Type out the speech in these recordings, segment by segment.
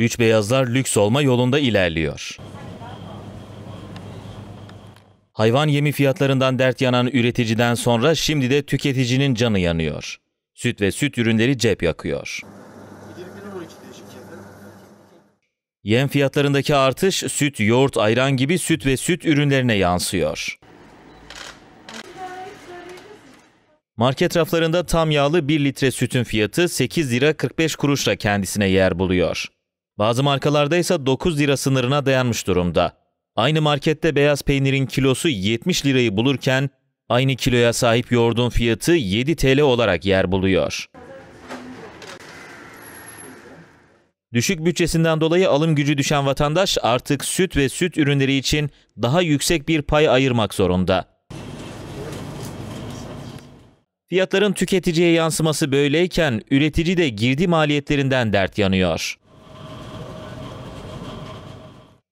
Üç beyazlar lüks olma yolunda ilerliyor. Hayvan yemi fiyatlarından dert yanan üreticiden sonra şimdi de tüketicinin canı yanıyor. Süt ve süt ürünleri cep yakıyor. Yem fiyatlarındaki artış süt, yoğurt, ayran gibi süt ve süt ürünlerine yansıyor. Market raflarında tam yağlı 1 litre sütün fiyatı 8 lira 45 kuruşla kendisine yer buluyor. Bazı markalarda ise 9 lira sınırına dayanmış durumda. Aynı markette beyaz peynirin kilosu 70 lirayı bulurken aynı kiloya sahip yoğurdun fiyatı 7 TL olarak yer buluyor. Düşük bütçesinden dolayı alım gücü düşen vatandaş artık süt ve süt ürünleri için daha yüksek bir pay ayırmak zorunda. Fiyatların tüketiciye yansıması böyleyken üretici de girdi maliyetlerinden dert yanıyor.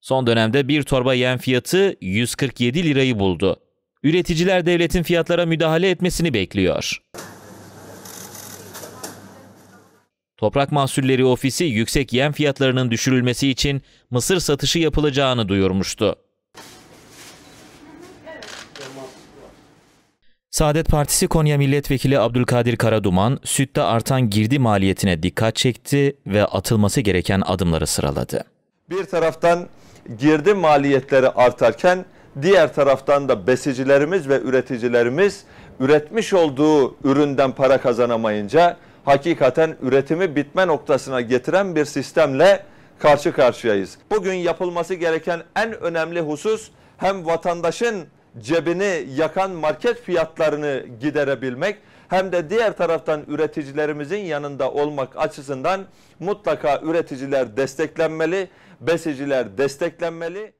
Son dönemde bir torba yem fiyatı 147 lirayı buldu. Üreticiler devletin fiyatlara müdahale etmesini bekliyor. Toprak Mahsulleri Ofisi yüksek yem fiyatlarının düşürülmesi için mısır satışı yapılacağını duyurmuştu. Saadet Partisi Konya Milletvekili Abdülkadir Karaduman, sütte artan girdi maliyetine dikkat çekti ve atılması gereken adımları sıraladı. Bir taraftan girdi maliyetleri artarken diğer taraftan da besicilerimiz ve üreticilerimiz üretmiş olduğu üründen para kazanamayınca hakikaten üretimi bitme noktasına getiren bir sistemle karşı karşıyayız. Bugün yapılması gereken en önemli husus hem vatandaşın cebini yakan market fiyatlarını giderebilmek hem de diğer taraftan üreticilerimizin yanında olmak açısından mutlaka üreticiler desteklenmeli, besiciler desteklenmeli.